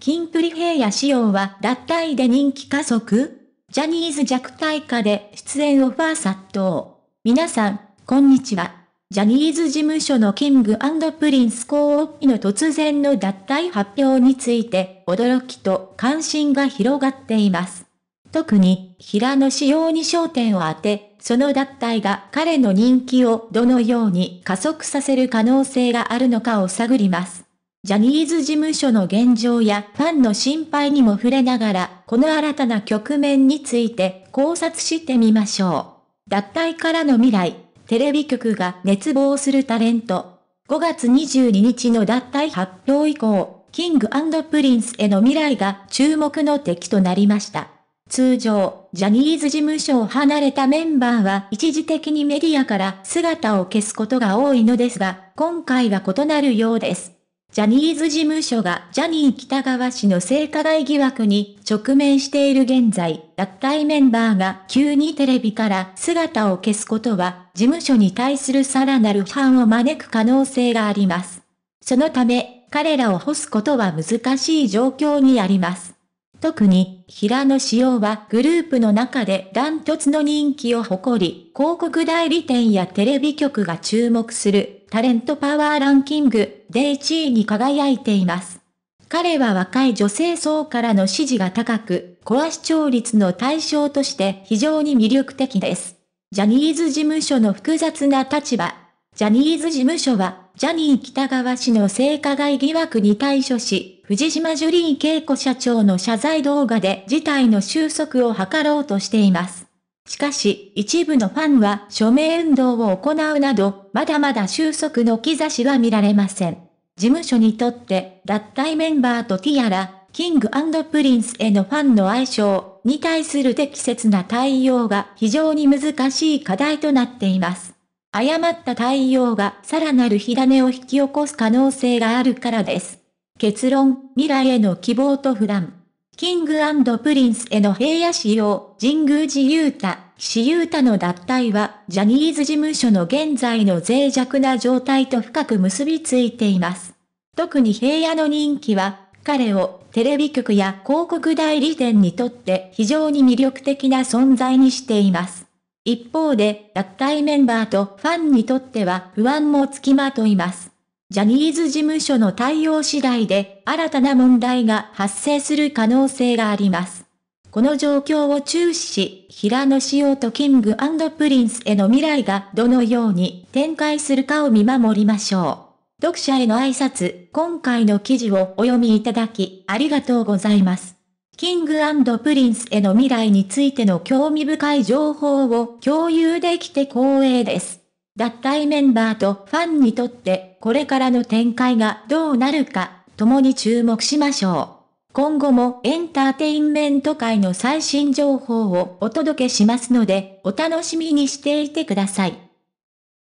キンプリ平野仕様は脱退で人気加速ジャニーズ弱体化で出演オファー殺到。皆さん、こんにちは。ジャニーズ事務所のキングプリンスコーの突然の脱退発表について、驚きと関心が広がっています。特に、平野仕様に焦点を当て、その脱退が彼の人気をどのように加速させる可能性があるのかを探ります。ジャニーズ事務所の現状やファンの心配にも触れながら、この新たな局面について考察してみましょう。脱退からの未来、テレビ局が熱望するタレント。5月22日の脱退発表以降、キングプリンスへの未来が注目の敵となりました。通常、ジャニーズ事務所を離れたメンバーは一時的にメディアから姿を消すことが多いのですが、今回は異なるようです。ジャニーズ事務所がジャニー北川氏の性加害疑惑に直面している現在、脱退メンバーが急にテレビから姿を消すことは、事務所に対するさらなる批判を招く可能性があります。そのため、彼らを干すことは難しい状況にあります。特に、平野紫耀はグループの中でダントツの人気を誇り、広告代理店やテレビ局が注目するタレントパワーランキングで1位に輝いています。彼は若い女性層からの支持が高く、コア視聴率の対象として非常に魅力的です。ジャニーズ事務所の複雑な立場。ジャニーズ事務所は、ジャニー北川氏の性加害疑惑に対処し、藤島ジュリー恵子社長の謝罪動画で事態の収束を図ろうとしています。しかし、一部のファンは署名運動を行うなど、まだまだ収束の兆しは見られません。事務所にとって、脱退メンバーとティアラ、キングプリンスへのファンの相性に対する適切な対応が非常に難しい課題となっています。誤った対応がさらなる火種を引き起こす可能性があるからです。結論、未来への希望と不乱。キングプリンスへの平野仕様、神宮寺雄太、岸優太の脱退は、ジャニーズ事務所の現在の脆弱な状態と深く結びついています。特に平野の人気は、彼をテレビ局や広告代理店にとって非常に魅力的な存在にしています。一方で、脱退メンバーとファンにとっては不安もつきまといます。ジャニーズ事務所の対応次第で新たな問題が発生する可能性があります。この状況を注視し、平野紫耀とキングプリンスへの未来がどのように展開するかを見守りましょう。読者への挨拶、今回の記事をお読みいただき、ありがとうございます。キングプリンスへの未来についての興味深い情報を共有できて光栄です。脱退メンバーとファンにとってこれからの展開がどうなるか、共に注目しましょう。今後もエンターテインメント界の最新情報をお届けしますので、お楽しみにしていてください。